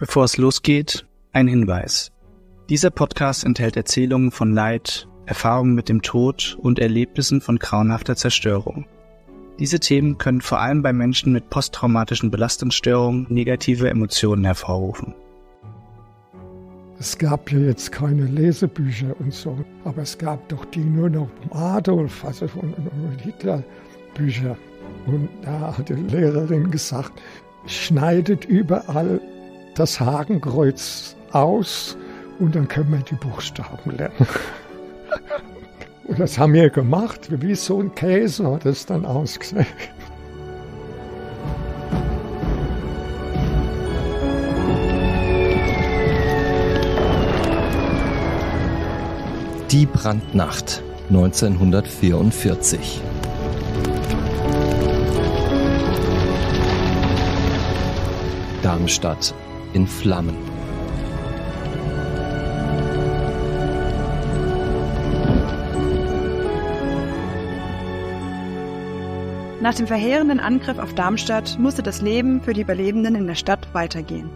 Bevor es losgeht, ein Hinweis. Dieser Podcast enthält Erzählungen von Leid, Erfahrungen mit dem Tod und Erlebnissen von grauenhafter Zerstörung. Diese Themen können vor allem bei Menschen mit posttraumatischen Belastungsstörungen negative Emotionen hervorrufen. Es gab ja jetzt keine Lesebücher und so, aber es gab doch die nur noch Adolf, also von Hitler Bücher. Und da hat die Lehrerin gesagt, schneidet überall das Hakenkreuz aus und dann können wir die Buchstaben lernen. und das haben wir gemacht, wie so ein Käse hat es dann ausgesehen. Die Brandnacht 1944. Darmstadt, in Flammen. Nach dem verheerenden Angriff auf Darmstadt musste das Leben für die Überlebenden in der Stadt weitergehen.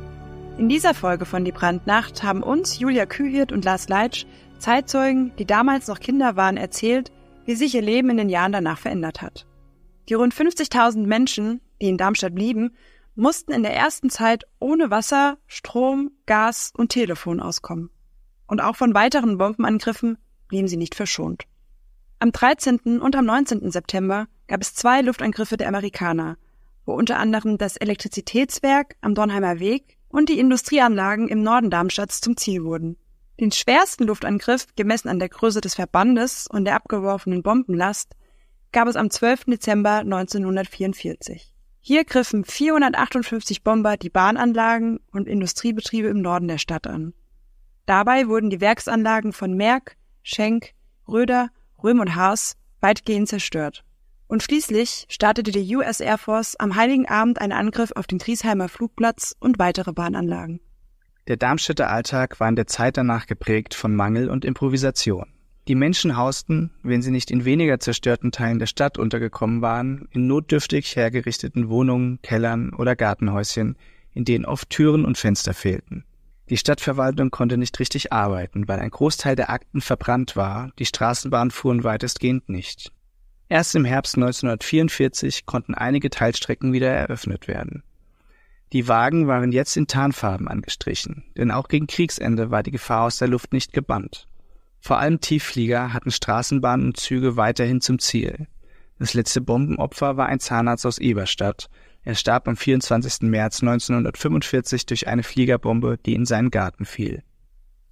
In dieser Folge von Die Brandnacht haben uns Julia Kühirt und Lars Leitsch, Zeitzeugen, die damals noch Kinder waren, erzählt, wie sich ihr Leben in den Jahren danach verändert hat. Die rund 50.000 Menschen, die in Darmstadt blieben, mussten in der ersten Zeit ohne Wasser, Strom, Gas und Telefon auskommen. Und auch von weiteren Bombenangriffen blieben sie nicht verschont. Am 13. und am 19. September gab es zwei Luftangriffe der Amerikaner, wo unter anderem das Elektrizitätswerk am Dornheimer Weg und die Industrieanlagen im Norden Darmstadts zum Ziel wurden. Den schwersten Luftangriff, gemessen an der Größe des Verbandes und der abgeworfenen Bombenlast, gab es am 12. Dezember 1944. Hier griffen 458 Bomber die Bahnanlagen und Industriebetriebe im Norden der Stadt an. Dabei wurden die Werksanlagen von Merck, Schenk, Röder, Röhm und Haas weitgehend zerstört. Und schließlich startete die US Air Force am Heiligen Abend einen Angriff auf den Griesheimer Flugplatz und weitere Bahnanlagen. Der Darmstädter Alltag war in der Zeit danach geprägt von Mangel und Improvisation. Die Menschen hausten, wenn sie nicht in weniger zerstörten Teilen der Stadt untergekommen waren, in notdürftig hergerichteten Wohnungen, Kellern oder Gartenhäuschen, in denen oft Türen und Fenster fehlten. Die Stadtverwaltung konnte nicht richtig arbeiten, weil ein Großteil der Akten verbrannt war, die Straßenbahnen fuhren weitestgehend nicht. Erst im Herbst 1944 konnten einige Teilstrecken wieder eröffnet werden. Die Wagen waren jetzt in Tarnfarben angestrichen, denn auch gegen Kriegsende war die Gefahr aus der Luft nicht gebannt. Vor allem Tiefflieger hatten Straßenbahnen und Züge weiterhin zum Ziel. Das letzte Bombenopfer war ein Zahnarzt aus Eberstadt. Er starb am 24. März 1945 durch eine Fliegerbombe, die in seinen Garten fiel.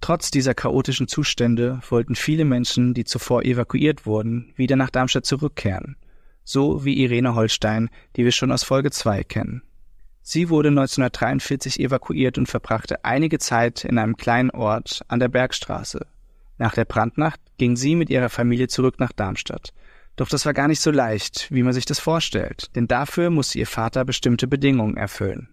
Trotz dieser chaotischen Zustände wollten viele Menschen, die zuvor evakuiert wurden, wieder nach Darmstadt zurückkehren. So wie Irene Holstein, die wir schon aus Folge 2 kennen. Sie wurde 1943 evakuiert und verbrachte einige Zeit in einem kleinen Ort an der Bergstraße. Nach der Brandnacht ging sie mit ihrer Familie zurück nach Darmstadt. Doch das war gar nicht so leicht, wie man sich das vorstellt, denn dafür musste ihr Vater bestimmte Bedingungen erfüllen.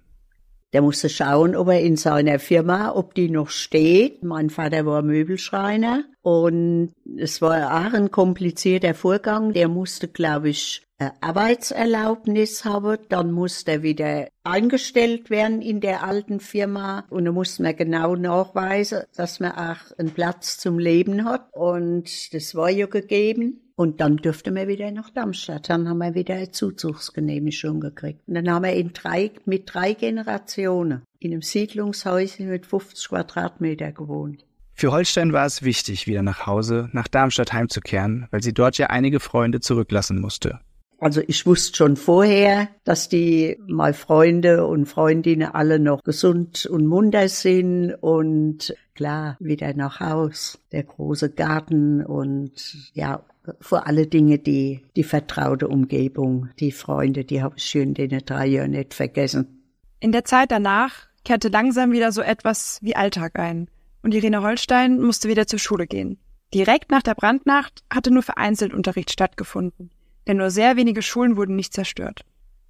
Der musste schauen, ob er in seiner Firma, ob die noch steht. Mein Vater war Möbelschreiner und es war auch ein komplizierter Vorgang. Der musste, glaube ich, Arbeitserlaubnis haben. dann musste er wieder eingestellt werden in der alten Firma und da musste man genau nachweisen, dass man auch einen Platz zum Leben hat und das war ja gegeben. Und dann dürfte wir wieder nach Darmstadt. Dann haben wir wieder eine Zuzugsgenehmigung gekriegt. Und dann haben wir in drei, mit drei Generationen in einem Siedlungshäuschen mit 50 Quadratmeter gewohnt. Für Holstein war es wichtig, wieder nach Hause, nach Darmstadt heimzukehren, weil sie dort ja einige Freunde zurücklassen musste. Also ich wusste schon vorher, dass die mal Freunde und Freundinnen alle noch gesund und munter sind und klar wieder nach Haus, der große Garten und ja vor alle Dinge die, die vertraute Umgebung, die Freunde, die habe ich schön den drei Jahren nicht vergessen. In der Zeit danach kehrte langsam wieder so etwas wie Alltag ein und Irene Holstein musste wieder zur Schule gehen. Direkt nach der Brandnacht hatte nur vereinzelt Unterricht stattgefunden, denn nur sehr wenige Schulen wurden nicht zerstört.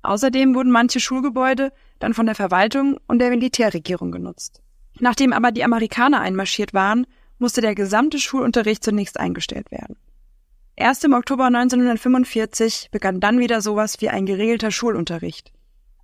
Außerdem wurden manche Schulgebäude dann von der Verwaltung und der Militärregierung genutzt. Nachdem aber die Amerikaner einmarschiert waren, musste der gesamte Schulunterricht zunächst eingestellt werden. Erst im Oktober 1945 begann dann wieder sowas wie ein geregelter Schulunterricht.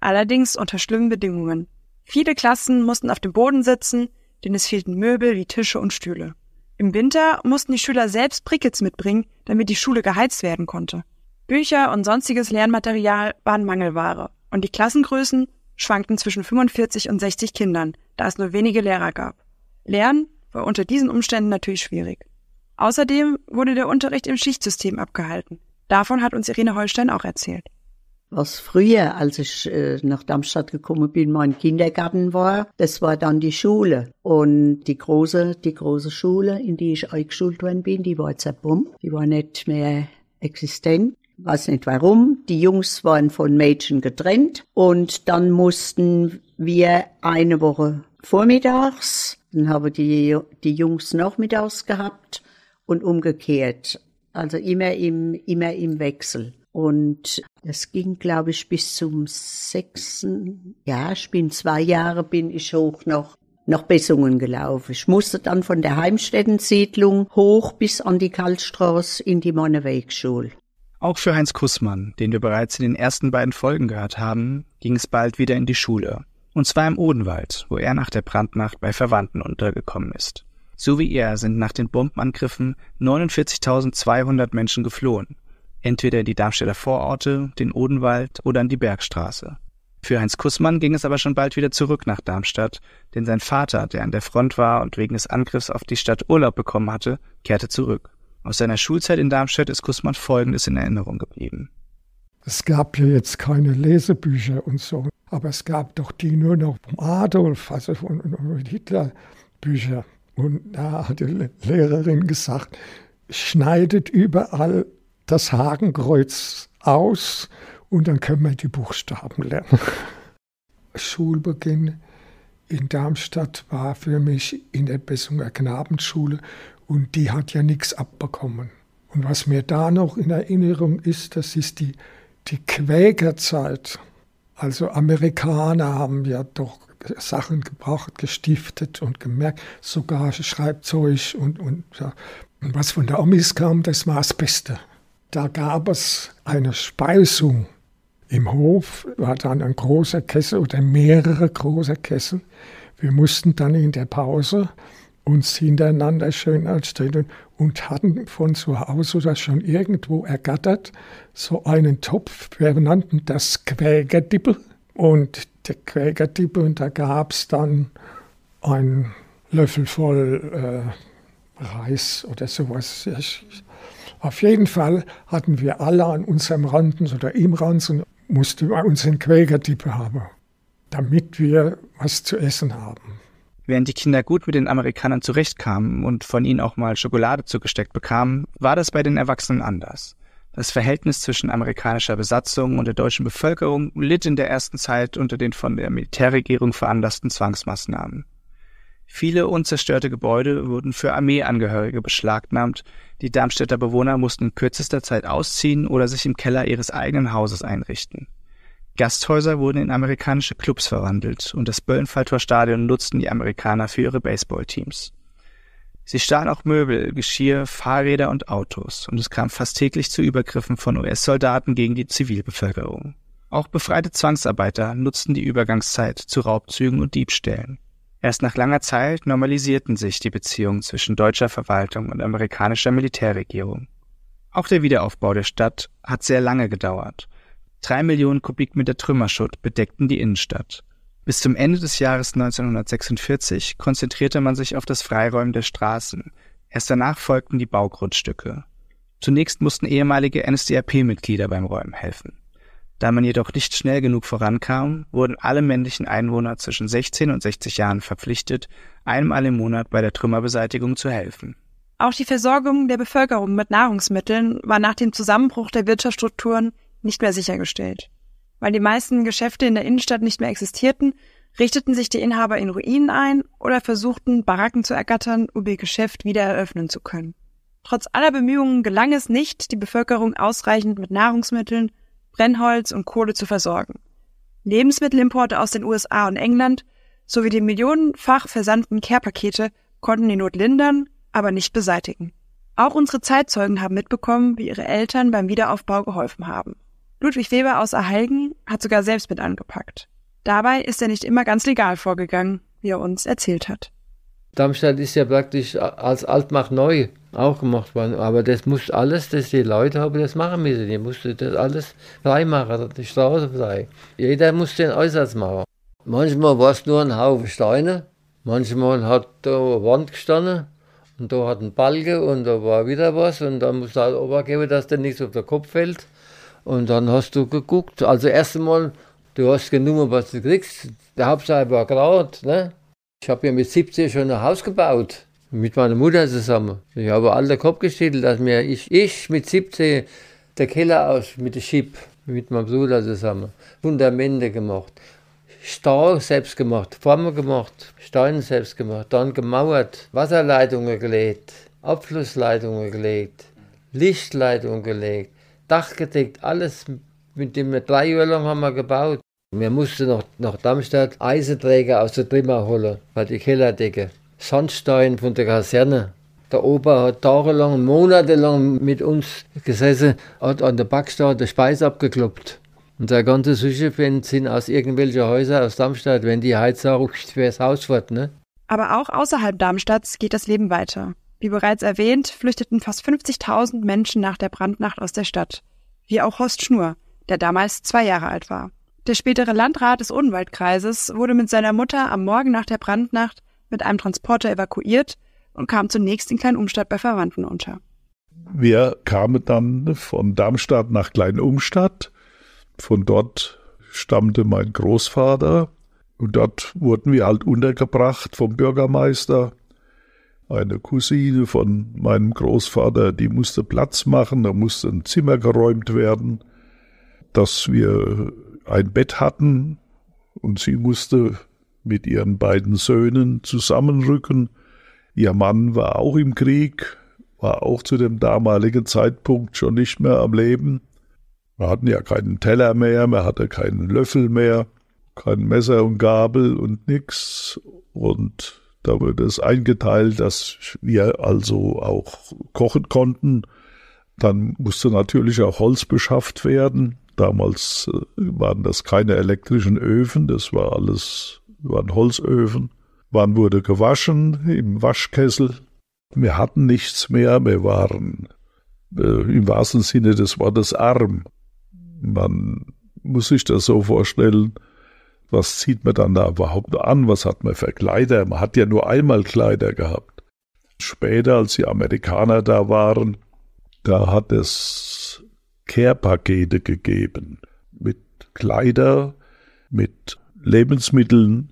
Allerdings unter schlimmen Bedingungen. Viele Klassen mussten auf dem Boden sitzen, denn es fehlten Möbel wie Tische und Stühle. Im Winter mussten die Schüler selbst Brickets mitbringen, damit die Schule geheizt werden konnte. Bücher und sonstiges Lernmaterial waren Mangelware und die Klassengrößen schwankten zwischen 45 und 60 Kindern, da es nur wenige Lehrer gab. Lernen war unter diesen Umständen natürlich schwierig. Außerdem wurde der Unterricht im Schichtsystem abgehalten. Davon hat uns Irene Holstein auch erzählt. Was früher, als ich äh, nach Darmstadt gekommen bin, mein Kindergarten war, das war dann die Schule. Und die große, die große Schule, in die ich eingeschult worden bin, die war zerbombt. Die war nicht mehr existent. Weiß nicht warum. Die Jungs waren von Mädchen getrennt. Und dann mussten wir eine Woche vormittags, dann haben die, die Jungs nachmittags gehabt und umgekehrt. Also immer im, immer im Wechsel. Und das ging, glaube ich, bis zum sechsten Jahr. Ich bin zwei Jahre, bin ich hoch noch nach Bessungen gelaufen. Ich musste dann von der Heimstättensiedlung hoch bis an die Kaltstraße in die Monnewegschule. Auch für Heinz Kussmann, den wir bereits in den ersten beiden Folgen gehört haben, ging es bald wieder in die Schule. Und zwar im Odenwald, wo er nach der Brandnacht bei Verwandten untergekommen ist. So wie er sind nach den Bombenangriffen 49.200 Menschen geflohen, entweder in die Darmstädter Vororte, den Odenwald oder an die Bergstraße. Für Heinz Kussmann ging es aber schon bald wieder zurück nach Darmstadt, denn sein Vater, der an der Front war und wegen des Angriffs auf die Stadt Urlaub bekommen hatte, kehrte zurück. Aus seiner Schulzeit in Darmstadt ist Kussmann Folgendes in Erinnerung geblieben. Es gab ja jetzt keine Lesebücher und so, aber es gab doch die nur noch vom Adolf, also von Hitler Bücher. Und da hat die Lehrerin gesagt, schneidet überall das Hakenkreuz aus und dann können wir die Buchstaben lernen. Schulbeginn in Darmstadt war für mich in der Bessunger Knabenschule und die hat ja nichts abbekommen. Und was mir da noch in Erinnerung ist, das ist die, die Quäkerzeit. Also Amerikaner haben ja doch Sachen gebraucht, gestiftet und gemerkt, sogar Schreibzeug und, und, ja. was von der Omis kam, das war das Beste. Da gab es eine Speisung im Hof, war dann ein großer Kessel oder mehrere große Kessel. Wir mussten dann in der Pause uns hintereinander schön anstellen und hatten von zu Hause oder schon irgendwo ergattert so einen Topf. Wir nannten das Quägerdippel und der Quäkertipp und da gab es dann einen Löffel voll äh, Reis oder sowas. Ich, auf jeden Fall hatten wir alle an unserem Ranzen oder im Ranzen mussten wir unseren Quäkertipp haben, damit wir was zu essen haben. Während die Kinder gut mit den Amerikanern zurechtkamen und von ihnen auch mal Schokolade zugesteckt bekamen, war das bei den Erwachsenen anders. Das Verhältnis zwischen amerikanischer Besatzung und der deutschen Bevölkerung litt in der ersten Zeit unter den von der Militärregierung veranlassten Zwangsmaßnahmen. Viele unzerstörte Gebäude wurden für Armeeangehörige beschlagnahmt, die Darmstädter Bewohner mussten in kürzester Zeit ausziehen oder sich im Keller ihres eigenen Hauses einrichten. Gasthäuser wurden in amerikanische Clubs verwandelt und das Böllenfalltor Stadion nutzten die Amerikaner für ihre Baseballteams. Sie stahlen auch Möbel, Geschirr, Fahrräder und Autos, und es kam fast täglich zu Übergriffen von US-Soldaten gegen die Zivilbevölkerung. Auch befreite Zwangsarbeiter nutzten die Übergangszeit zu Raubzügen und Diebstählen. Erst nach langer Zeit normalisierten sich die Beziehungen zwischen deutscher Verwaltung und amerikanischer Militärregierung. Auch der Wiederaufbau der Stadt hat sehr lange gedauert. Drei Millionen Kubikmeter Trümmerschutt bedeckten die Innenstadt. Bis zum Ende des Jahres 1946 konzentrierte man sich auf das Freiräumen der Straßen. Erst danach folgten die Baugrundstücke. Zunächst mussten ehemalige NSDAP-Mitglieder beim Räumen helfen. Da man jedoch nicht schnell genug vorankam, wurden alle männlichen Einwohner zwischen 16 und 60 Jahren verpflichtet, einmal im Monat bei der Trümmerbeseitigung zu helfen. Auch die Versorgung der Bevölkerung mit Nahrungsmitteln war nach dem Zusammenbruch der Wirtschaftsstrukturen nicht mehr sichergestellt. Weil die meisten Geschäfte in der Innenstadt nicht mehr existierten, richteten sich die Inhaber in Ruinen ein oder versuchten, Baracken zu ergattern, um ihr Geschäft wieder eröffnen zu können. Trotz aller Bemühungen gelang es nicht, die Bevölkerung ausreichend mit Nahrungsmitteln, Brennholz und Kohle zu versorgen. Lebensmittelimporte aus den USA und England sowie die millionenfach versandten Care-Pakete konnten die Not lindern, aber nicht beseitigen. Auch unsere Zeitzeugen haben mitbekommen, wie ihre Eltern beim Wiederaufbau geholfen haben. Ludwig Weber aus Erhalgen hat sogar selbst mit angepackt. Dabei ist er nicht immer ganz legal vorgegangen, wie er uns erzählt hat. Darmstadt ist ja praktisch als Altmacht neu auch gemacht worden. Aber das muss alles, dass die Leute haben, das machen müssen. Die mussten das alles freimachen, die Straße frei. Jeder muss den Einsatz machen. Manchmal war es nur ein Haufen Steine, manchmal hat da eine Wand gestanden und da hat ein Balken und da war wieder was und dann musste halt Ober geben, dass der nichts auf den Kopf fällt. Und dann hast du geguckt. Also erst einmal, du hast genommen, was du kriegst. Der Hauptsache war gerade. Ne? Ich habe ja mit 17 schon ein Haus gebaut. Mit meiner Mutter zusammen. Ich habe alle Kopf gestellt, dass mir ich, ich mit 17 der Keller aus mit dem Schip, mit meinem Bruder zusammen. Fundamente gemacht. Stahl selbst gemacht, Formen gemacht, Steine selbst gemacht, dann gemauert, Wasserleitungen gelegt, Abflussleitungen gelegt, Lichtleitungen gelegt, Dach gedeckt, alles mit dem drei Öllung haben wir gebaut. Wir mussten noch nach Darmstadt Eisenträger aus der Trimmer holen, weil die Kellerdecke. Sandstein von der Kaserne. Der Opa hat tagelang, monatelang mit uns gesessen, hat an der Backstau der Speis abgekloppt. Und der ganze Süschefind sind aus irgendwelchen Häusern aus Darmstadt, wenn die Heizung fürs Haus fort, ne? Aber auch außerhalb Darmstadts geht das Leben weiter. Wie bereits erwähnt, flüchteten fast 50.000 Menschen nach der Brandnacht aus der Stadt. Wie auch Horst Schnur, der damals zwei Jahre alt war. Der spätere Landrat des Odenwaldkreises wurde mit seiner Mutter am Morgen nach der Brandnacht mit einem Transporter evakuiert und kam zunächst in Kleinumstadt bei Verwandten unter. Wir kamen dann von Darmstadt nach Kleinumstadt. Von dort stammte mein Großvater. Und dort wurden wir halt untergebracht vom Bürgermeister eine Cousine von meinem Großvater, die musste Platz machen, da musste ein Zimmer geräumt werden, dass wir ein Bett hatten und sie musste mit ihren beiden Söhnen zusammenrücken. Ihr Mann war auch im Krieg, war auch zu dem damaligen Zeitpunkt schon nicht mehr am Leben. Wir hatten ja keinen Teller mehr, man hatte keinen Löffel mehr, kein Messer und Gabel und nix und da wurde es eingeteilt, dass wir also auch kochen konnten. Dann musste natürlich auch Holz beschafft werden. Damals äh, waren das keine elektrischen Öfen, das war alles, waren Holzöfen. Wann wurde gewaschen? Im Waschkessel. Wir hatten nichts mehr, wir waren äh, im wahrsten Sinne des Wortes arm. Man muss sich das so vorstellen, was zieht man dann da überhaupt an? Was hat man für Kleider? Man hat ja nur einmal Kleider gehabt. Später, als die Amerikaner da waren, da hat es Care-Pakete gegeben mit Kleider, mit Lebensmitteln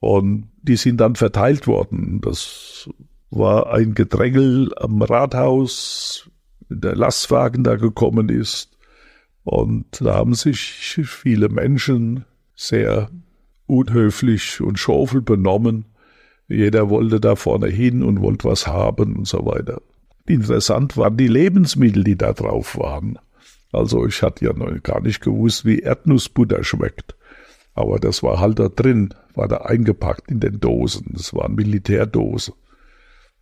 und die sind dann verteilt worden. Das war ein Gedrängel am Rathaus, der Lastwagen da gekommen ist. Und da haben sich viele Menschen sehr unhöflich und schaufelbenommen. Jeder wollte da vorne hin und wollte was haben und so weiter. Interessant waren die Lebensmittel, die da drauf waren. Also ich hatte ja noch gar nicht gewusst, wie Erdnussbutter schmeckt. Aber das war halt da drin, war da eingepackt in den Dosen. Das waren Militärdosen.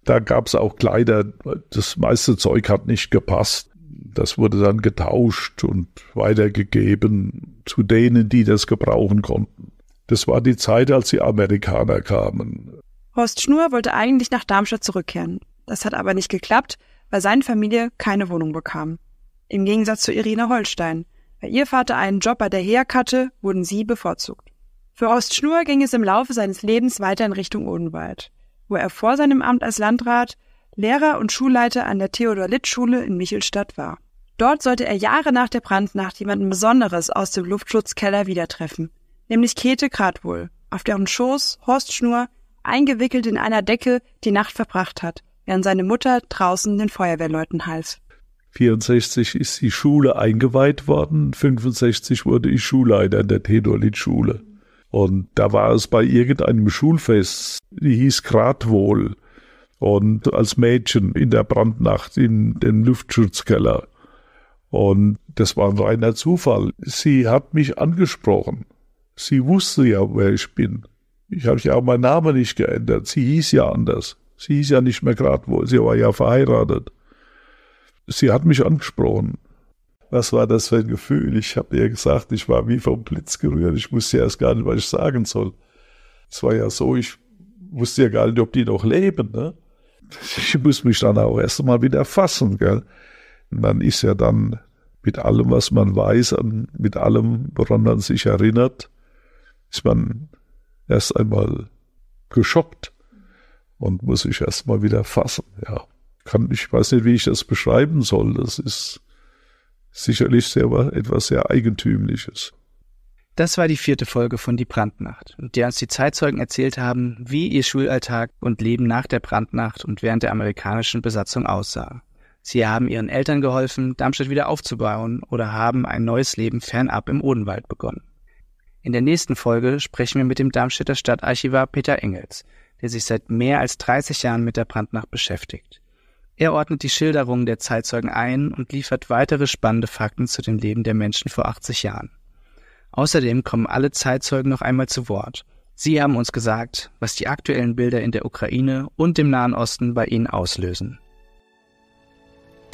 Da gab es auch Kleider, das meiste Zeug hat nicht gepasst das wurde dann getauscht und weitergegeben zu denen, die das gebrauchen konnten. Das war die Zeit, als die Amerikaner kamen. Horst Schnur wollte eigentlich nach Darmstadt zurückkehren. Das hat aber nicht geklappt, weil seine Familie keine Wohnung bekam. Im Gegensatz zu Irina Holstein. Weil ihr Vater einen Job bei der HEAC hatte, wurden sie bevorzugt. Für Horst Schnur ging es im Laufe seines Lebens weiter in Richtung Odenwald, wo er vor seinem Amt als Landrat Lehrer und Schulleiter an der Theodor-Litt-Schule in Michelstadt war. Dort sollte er Jahre nach der Brandnacht jemanden Besonderes aus dem Luftschutzkeller wieder treffen, nämlich Käthe Gradwohl, auf deren Schoß Horstschnur eingewickelt in einer Decke die Nacht verbracht hat, während seine Mutter draußen den Feuerwehrleuten half. 64 ist die Schule eingeweiht worden, 65 wurde ich Schulleiter der Tedolid-Schule. Und da war es bei irgendeinem Schulfest, die hieß Gradwohl. Und als Mädchen in der Brandnacht in dem Luftschutzkeller. Und das war ein reiner Zufall. Sie hat mich angesprochen. Sie wusste ja, wer ich bin. Ich habe ja auch meinen Namen nicht geändert. Sie hieß ja anders. Sie hieß ja nicht mehr Gradwohl. Sie war ja verheiratet. Sie hat mich angesprochen. Was war das für ein Gefühl? Ich habe ihr gesagt, ich war wie vom Blitz gerührt. Ich wusste ja erst gar nicht, was ich sagen soll. Es war ja so, ich wusste ja gar nicht, ob die noch leben. Ne? Ich muss mich dann auch erst mal wieder fassen. Gell? man ist ja dann mit allem, was man weiß, an, mit allem, woran man sich erinnert, ist man erst einmal geschockt und muss sich erst mal wieder fassen. Ja, kann ich weiß nicht, wie ich das beschreiben soll. Das ist sicherlich sehr, etwas sehr Eigentümliches. Das war die vierte Folge von Die Brandnacht, in der uns die Zeitzeugen erzählt haben, wie ihr Schulalltag und Leben nach der Brandnacht und während der amerikanischen Besatzung aussah. Sie haben ihren Eltern geholfen, Darmstadt wieder aufzubauen oder haben ein neues Leben fernab im Odenwald begonnen. In der nächsten Folge sprechen wir mit dem Darmstädter Stadtarchivar Peter Engels, der sich seit mehr als 30 Jahren mit der Brandnacht beschäftigt. Er ordnet die Schilderungen der Zeitzeugen ein und liefert weitere spannende Fakten zu dem Leben der Menschen vor 80 Jahren. Außerdem kommen alle Zeitzeugen noch einmal zu Wort. Sie haben uns gesagt, was die aktuellen Bilder in der Ukraine und dem Nahen Osten bei ihnen auslösen.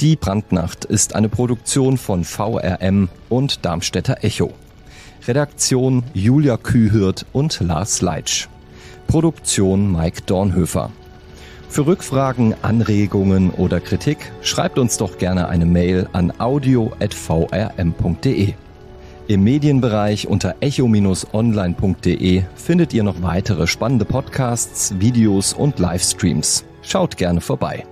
Die Brandnacht ist eine Produktion von VRM und Darmstädter Echo. Redaktion Julia Kühhirt und Lars Leitsch. Produktion Mike Dornhöfer. Für Rückfragen, Anregungen oder Kritik schreibt uns doch gerne eine Mail an audio.vrm.de. Im Medienbereich unter echo-online.de findet ihr noch weitere spannende Podcasts, Videos und Livestreams. Schaut gerne vorbei.